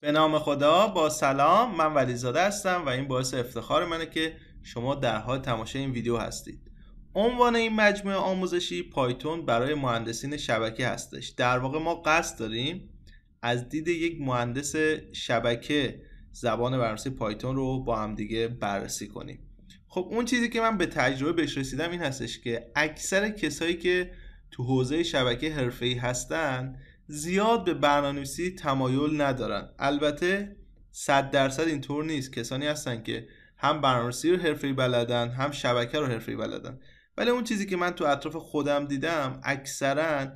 به نام خدا با سلام من ولیزاده هستم و این باعث افتخار منه که شما در حال تماشای این ویدیو هستید عنوان این مجموعه آموزشی پایتون برای مهندسین شبکه هستش در واقع ما قصد داریم از دید یک مهندس شبکه زبان برنامه‌نویسی پایتون رو با هم دیگه بررسی کنیم خب اون چیزی که من به تجربه بهش رسیدم این هستش که اکثر کسایی که تو حوزه شبکه ای هستن زیاد به برنامه‌نویسی تمایل ندارن البته 100 درصد اینطور نیست کسانی هستن که هم برنامه‌نویسی رو ای بلدن هم شبکه رو ای بلدن ولی اون چیزی که من تو اطراف خودم دیدم اکثرا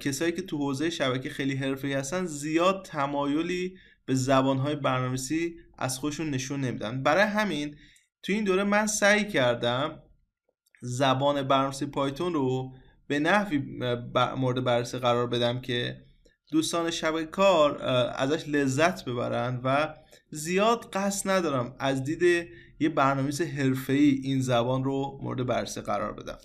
کسایی که تو حوزه شبکه خیلی حرفه‌ای هستن زیاد تمایلی به زبانهای برنامه‌نویسی از خودشون نشون نمیدن برای همین تو این دوره من سعی کردم زبان برنامه‌نویسی پایتون رو به نحوی مورد بررسی قرار بدم که دوستان شبکه کار ازش لذت ببرند و زیاد قصد ندارم از دید یه برنامه‌نویس حرفه‌ای این زبان رو مورد بررسی قرار بدم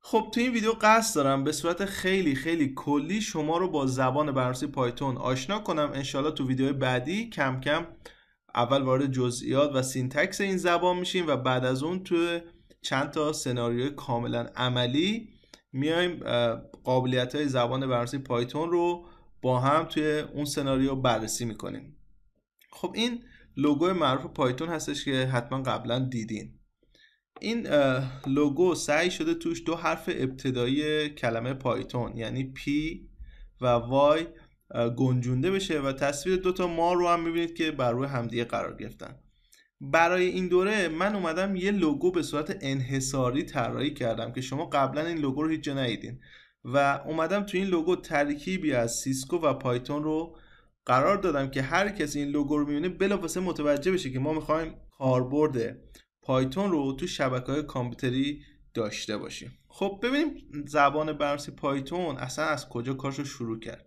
خب تو این ویدیو قصد دارم به صورت خیلی خیلی کلی شما رو با زبان برنامه‌نویسی پایتون آشنا کنم انشالله تو ویدیوهای بعدی کم کم اول وارد جزئیات و سینتکس این زبان میشیم و بعد از اون تو چند تا سناریوی کاملا عملی میایم قابلیت های زبان برنامه‌نویسی پایتون رو با هم توی اون سناریو بررسی میکنیم خب این لوگو معروف پایتون هستش که حتما قبلا دیدین این لوگو سعی شده توش دو حرف ابتدایی کلمه پایتون یعنی پی و وای گنجونده بشه و تصویر دوتا ما رو هم میبینید که بر روی همدیگه قرار گرفتن برای این دوره من اومدم یه لوگو به صورت انحصاری طراحی کردم که شما قبلا این لوگو رو هیچ جا ندیدین و اومدم تو این لوگو ترکیبی از سیسکو و پایتون رو قرار دادم که هر کسی این لوگو رو میبینه بلافاصله متوجه بشه که ما میخوایم کاربرد پایتون رو تو شبکه های کامپیوتری داشته باشیم خب ببینیم زبان برنامه‌نویسی پایتون اصلا از کجا کارش شروع کرد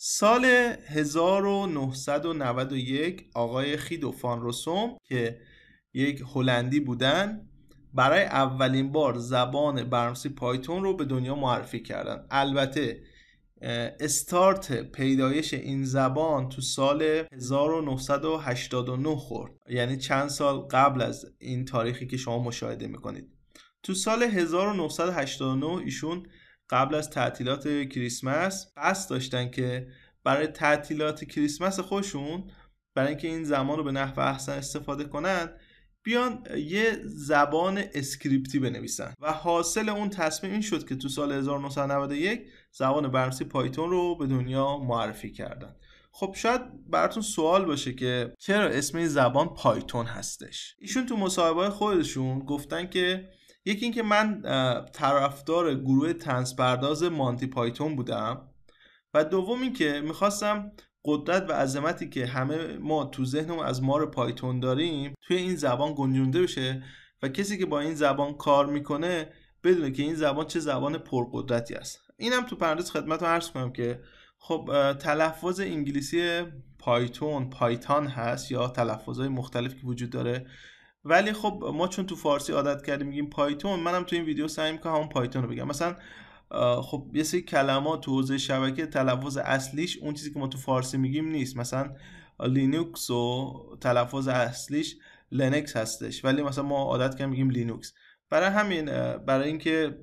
سال 1991 آقای خیدو فان روسوم که یک هلندی بودن برای اولین بار زبان برمسی پایتون رو به دنیا معرفی کردن البته استارت پیدایش این زبان تو سال 1989 خورد یعنی چند سال قبل از این تاریخی که شما مشاهده میکنید تو سال 1989 ایشون قبل از تعطیلات کریسمس قصد داشتن که برای تعطیلات کریسمس خوشون برای اینکه این زمان رو به نحو احسن استفاده کنند بیان یه زبان اسکریپتی بنویسن و حاصل اون تصمیم این شد که تو سال 1991 زبان برنامه‌نویسی پایتون رو به دنیا معرفی کردن خب شاید براتون سوال باشه که چرا اسم این زبان پایتون هستش ایشون تو مصاحبه خودشون گفتن که یکی اینکه من طرفدار گروه تنسپرداز مانتی پایتون بودم و دوم اینکه میخواستم قدرت و عظمتی که همه ما تو ذهنمون از مار پایتون داریم توی این زبان گنجونده بشه و کسی که با این زبان کار میکنه بدونه که این زبان چه زبان پرقدرتی است اینم تو پرانتز خدمت رو عرض کنم که خب تلفظ انگلیسی پایتون پایتان هست یا تلفظ های مختلف که وجود داره ولی خب ما چون تو فارسی عادت کردیم میگیم پایتون منم تو این ویدیو سعی میکنم همون پایتون رو بگم مثلا خب یه سری کلمات تو حوزه شبکه تلفظ اصلیش اون چیزی که ما تو فارسی میگیم نیست مثلا لینوکس و تلفظ اصلیش لینکس هستش ولی مثلا ما عادت کردیم میگیم لینوکس برای همین برای اینکه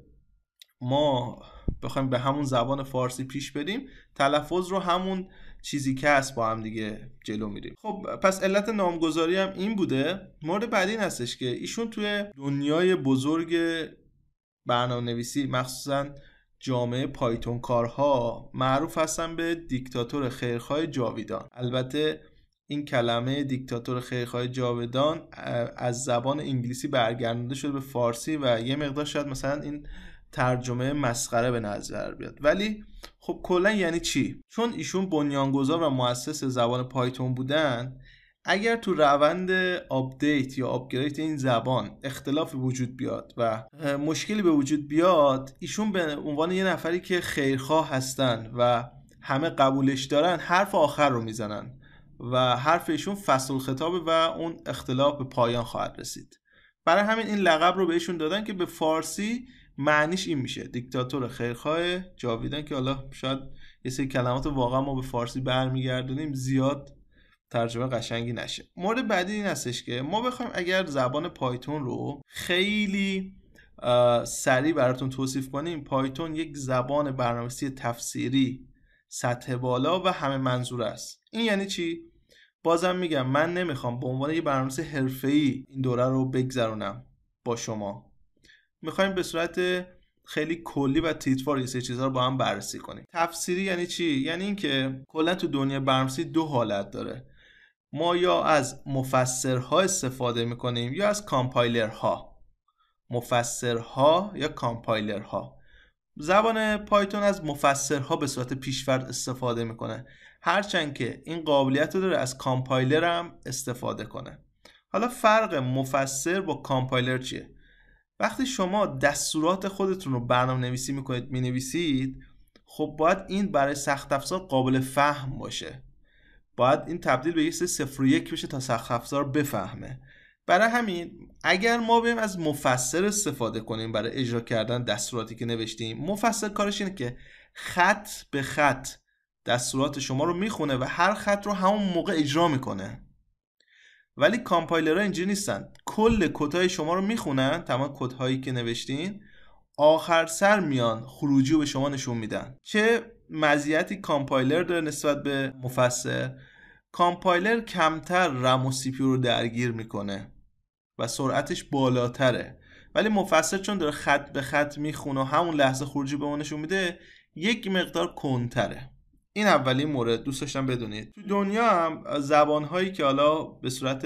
ما بخوایم به همون زبان فارسی پیش بریم تلفظ رو همون چیزی که هست با هم دیگه جلو میریم خب پس علت نامگذاری هم این بوده مورد بعدی این هستش که ایشون توی دنیای بزرگ برنامه نویسی مخصوصا جامعه پایتون کارها معروف هستن به دیکتاتور خیرخواه جاویدان البته این کلمه دیکتاتور خیرخواه جاویدان از زبان انگلیسی برگردانده شده به فارسی و یه مقدار شاید مثلا این ترجمه مسخره به نظر بیاد ولی خب کلا یعنی چی چون ایشون بنیانگذار و مؤسس زبان پایتون بودن اگر تو روند آپدیت یا آپگرید این زبان اختلاف وجود بیاد و مشکلی به وجود بیاد ایشون به عنوان یه نفری که خیرخواه هستن و همه قبولش دارن حرف آخر رو میزنن و حرف ایشون فصل خطابه و اون اختلاف به پایان خواهد رسید برای همین این لقب رو بهشون دادن که به فارسی معنیش این میشه دیکتاتور خیرخواه جاویدن که حالا شاید یه سری کلمات واقعا ما به فارسی برمیگردونیم زیاد ترجمه قشنگی نشه مورد بعدی این هستش که ما بخوایم اگر زبان پایتون رو خیلی سریع براتون توصیف کنیم پایتون یک زبان برنامه‌نویسی تفسیری سطح بالا و همه منظور است این یعنی چی بازم میگم من نمیخوام به عنوان یه برنامه‌نویس حرفه‌ای این دوره رو بگذرونم با شما میخوایم به صورت خیلی کلی و تیتوار این سه چیزها رو با هم بررسی کنیم تفسیری یعنی چی یعنی اینکه کلا تو دنیا برمسی دو حالت داره ما یا از مفسرها استفاده میکنیم یا از کامپایلرها مفسرها یا کامپایلرها زبان پایتون از مفسرها به صورت پیشفرد استفاده میکنه هرچند که این قابلیت رو داره از کامپایلر هم استفاده کنه حالا فرق مفسر با کامپایلر چیه وقتی شما دستورات خودتون رو برنامه نویسی میکنید مینویسید خب باید این برای سخت افزار قابل فهم باشه باید این تبدیل به یه سری صفر و بشه تا سخت افزار بفهمه برای همین اگر ما بیم از مفسر استفاده کنیم برای اجرا کردن دستوراتی که نوشتیم مفسر کارش اینه که خط به خط دستورات شما رو میخونه و هر خط رو همون موقع اجرا میکنه ولی کامپایلرها اینجوری نیستن کل کدهای شما رو میخونن تمام کدهایی که نوشتین آخر سر میان خروجی رو به شما نشون میدن چه مزیتی کامپایلر داره نسبت به مفسر کامپایلر کمتر رم و سی رو درگیر میکنه و سرعتش بالاتره ولی مفسر چون داره خط به خط میخونه و همون لحظه خروجی به ما نشون میده یک مقدار کنتره این اولین مورد دوست داشتم بدونید تو دنیا هم هایی که حالا به صورت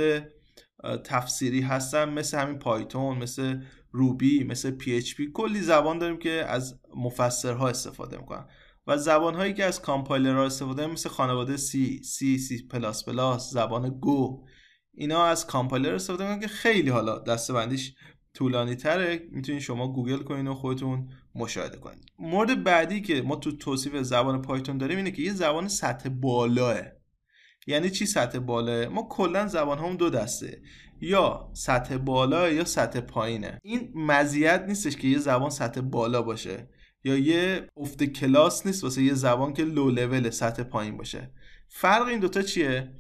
تفسیری هستن مثل همین پایتون مثل روبی مثل پی اچ پی کلی زبان داریم که از مفسرها استفاده میکنن و زبان هایی که از کامپایلرها استفاده مثل خانواده سی سی سی پلاس پلاس زبان گو اینا از کامپایلر استفاده میکنن که خیلی حالا دستبندیش طولانی تره میتونید شما گوگل کنین و خودتون مشاهده کنید مورد بعدی که ما تو توصیف زبان پایتون داریم اینه که یه زبان سطح بالاه یعنی چی سطح بالاه ما کلا زبان هم دو دسته یا سطح بالا یا سطح پایینه این مزیت نیستش که یه زبان سطح بالا باشه یا یه افت کلاس نیست واسه یه زبان که لو لول سطح پایین باشه فرق این دوتا چیه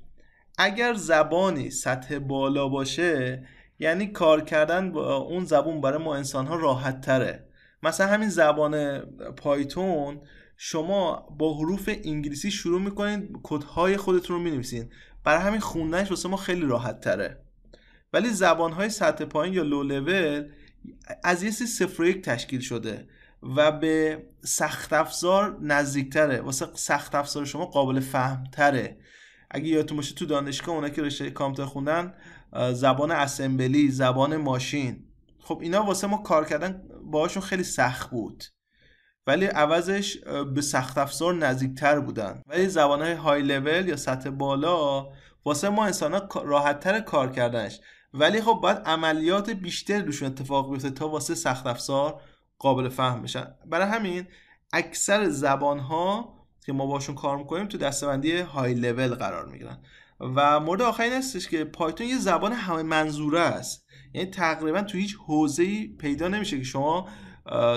اگر زبانی سطح بالا باشه یعنی کار کردن با اون زبان برای ما انسان ها راحت تره مثلا همین زبان پایتون شما با حروف انگلیسی شروع میکنید کدهای خودتون رو مینویسین برای همین خوندنش واسه ما خیلی راحت تره ولی زبانهای سطح پایین یا لو لول از یه صفر یک تشکیل شده و به سخت افزار نزدیک تره واسه سخت افزار شما قابل فهم تره اگه یادتون باشه تو دانشگاه اونا که رشته کامپیوتر خوندن زبان اسمبلی زبان ماشین خب اینا واسه ما کار کردن باهاشون خیلی سخت بود ولی عوضش به سخت افزار نزدیکتر بودن ولی زبان های های لول یا سطح بالا واسه ما انسان ها راحتتر کار کردنش ولی خب باید عملیات بیشتر روشون اتفاق بیفته تا واسه سخت افزار قابل فهم بشن برای همین اکثر زبان ها که ما باشون کار میکنیم تو دستبندی های لول قرار میگیرن و مورد آخرین هستش که پایتون یه زبان همه منظوره است یعنی تقریبا تو هیچ ای پیدا نمیشه که شما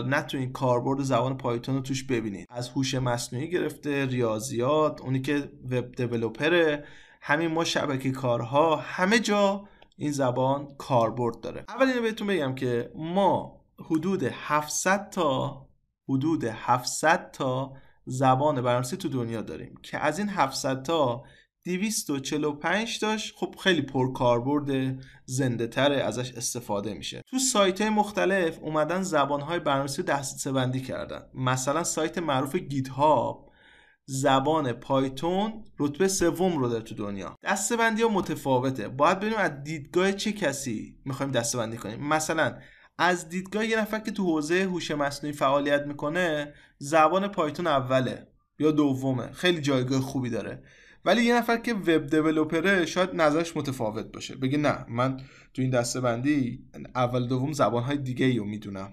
نتونید کاربرد زبان پایتون رو توش ببینید از هوش مصنوعی گرفته ریاضیات اونی که وب دیولپر همین ما شبکه کارها همه جا این زبان کاربرد داره اول اینو بهتون بگم که ما حدود 700 تا حدود 700 تا زبان برنامه‌نویسی تو دنیا داریم که از این 700 تا 245 داشت خب خیلی پرکاربرد زنده تره ازش استفاده میشه تو سایت های مختلف اومدن زبان های برنامه‌نویسی دسته بندی کردن مثلا سایت معروف گیت هاب زبان پایتون رتبه سوم رو داره تو دنیا دسته بندی ها متفاوته باید ببینیم از دیدگاه چه کسی میخوایم دسته بندی کنیم مثلا از دیدگاه یه نفر که تو حوزه هوش مصنوعی فعالیت میکنه زبان پایتون اوله یا دومه خیلی جایگاه خوبی داره ولی یه نفر که وب دیولپره شاید نظرش متفاوت باشه بگه نه من تو این دسته بندی اول دوم زبانهای دیگه ای رو میدونم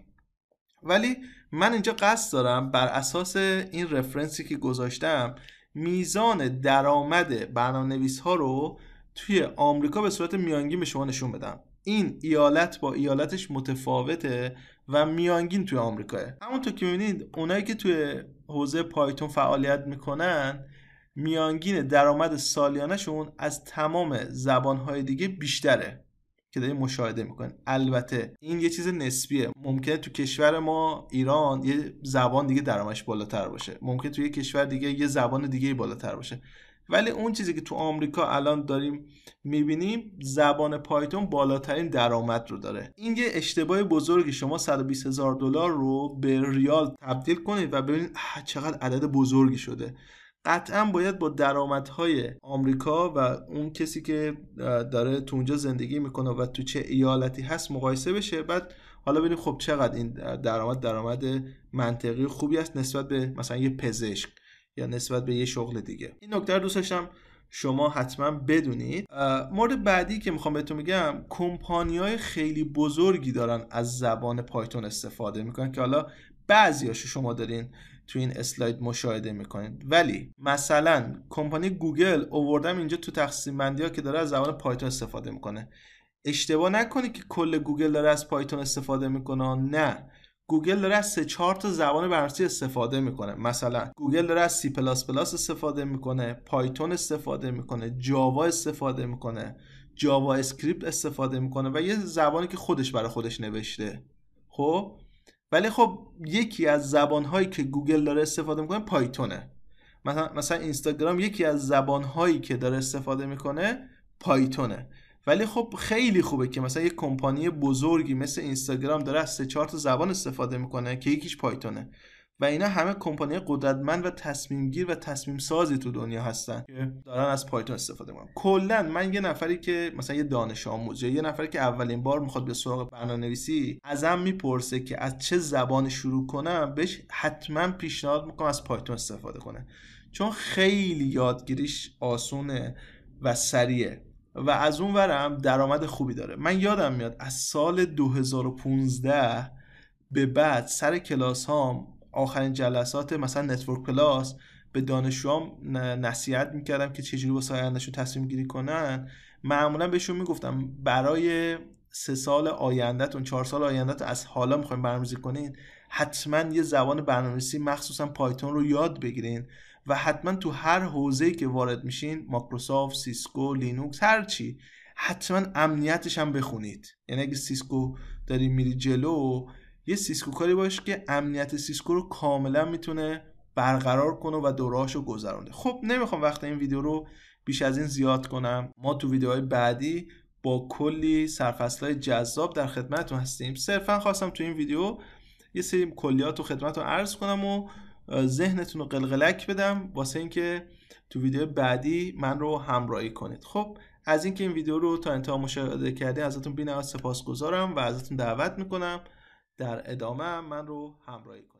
ولی من اینجا قصد دارم بر اساس این رفرنسی که گذاشتم میزان درآمد برنامه نویس ها رو توی آمریکا به صورت میانگین به شما نشون بدم این ایالت با ایالتش متفاوته و میانگین توی آمریکاه همونطور که میبینید اونایی که توی حوزه پایتون فعالیت میکنن میانگین درآمد سالیانهشون از تمام زبانهای دیگه بیشتره که داریم مشاهده میکنیم البته این یه چیز نسبیه ممکنه تو کشور ما ایران یه زبان دیگه درآمدش بالاتر باشه ممکنه تو یه کشور دیگه یه زبان دیگه بالاتر باشه ولی اون چیزی که تو آمریکا الان داریم میبینیم زبان پایتون بالاترین درآمد رو داره این یه اشتباه بزرگی شما 120 هزار دلار رو به ریال تبدیل کنید و ببینید چقدر عدد بزرگی شده قطعا باید با درآمدهای آمریکا و اون کسی که داره تو اونجا زندگی میکنه و تو چه ایالتی هست مقایسه بشه بعد حالا ببینیم خب چقدر این درآمد درآمد منطقی خوبی است نسبت به مثلا یه پزشک یا نسبت به یه شغل دیگه این نکته رو دوست شما حتما بدونید مورد بعدی که میخوام بهتون میگم کمپانی های خیلی بزرگی دارن از زبان پایتون استفاده میکنن که حالا بعضی شما دارین تو این اسلاید مشاهده میکنید ولی مثلا کمپانی گوگل اووردم اینجا تو تقسیم بندی ها که داره از زبان پایتون استفاده میکنه اشتباه نکنید که کل گوگل داره از پایتون استفاده میکنه نه گوگل داره از سه چهار تا زبان برنامه‌نویسی استفاده میکنه مثلا گوگل داره از سی پلاس پلاس استفاده میکنه پایتون استفاده میکنه جاوا استفاده میکنه جاوا اسکریپت استفاده میکنه و یه زبانی که خودش برای خودش نوشته خب ولی خب یکی از زبانهایی که گوگل داره استفاده میکنه پایتونه مثلا اینستاگرام یکی از زبانهایی که داره استفاده میکنه پایتونه ولی خب خیلی خوبه که مثلا یک کمپانی بزرگی مثل اینستاگرام داره از سه چهار تا زبان استفاده میکنه که یکیش پایتونه و اینا همه کمپانی قدرتمند و گیر و تصمیم سازی تو دنیا هستن که دارن از پایتون استفاده میکنن کلا من یه نفری که مثلا یه دانش آموز یه نفری که اولین بار میخواد به سراغ برنامه‌نویسی ازم میپرسه که از چه زبان شروع کنم بهش حتما پیشنهاد میکنم از پایتون استفاده کنه چون خیلی یادگیریش آسونه و سریعه و از اون ورم درآمد خوبی داره من یادم میاد از سال 2015 به بعد سر کلاس هام آخرین جلسات مثلا نتورک کلاس به دانشجوام نصیحت میکردم که چجوری واسه آیندهشون تصمیم گیری کنن معمولا بهشون میگفتم برای سه سال آیندهتون چهار سال آیندهتون از حالا میخوایم برنامه‌ریزی کنین حتما یه زبان برنامه‌نویسی مخصوصا پایتون رو یاد بگیرین و حتما تو هر حوزه‌ای که وارد میشین ماکروسافت، سیسکو، لینوکس هر چی حتما امنیتش هم بخونید یعنی اگه سیسکو داری میری جلو یه سیسکو کاری باشه که امنیت سیسکو رو کاملا میتونه برقرار کنه و دورهاش رو گذرانده خب نمیخوام وقت این ویدیو رو بیش از این زیاد کنم ما تو ویدیوهای بعدی با کلی های جذاب در خدمتتون هستیم صرفا خواستم تو این ویدیو یه سری کلیات و خدمت رو عرض کنم و ذهنتون رو قلقلک بدم واسه اینکه تو ویدیو بعدی من رو همراهی کنید خب از اینکه این ویدیو رو تا انتها مشاهده کردید ازتون بی‌نهایت سپاسگزارم و ازتون دعوت میکنم در ادامه من رو همراهی کنید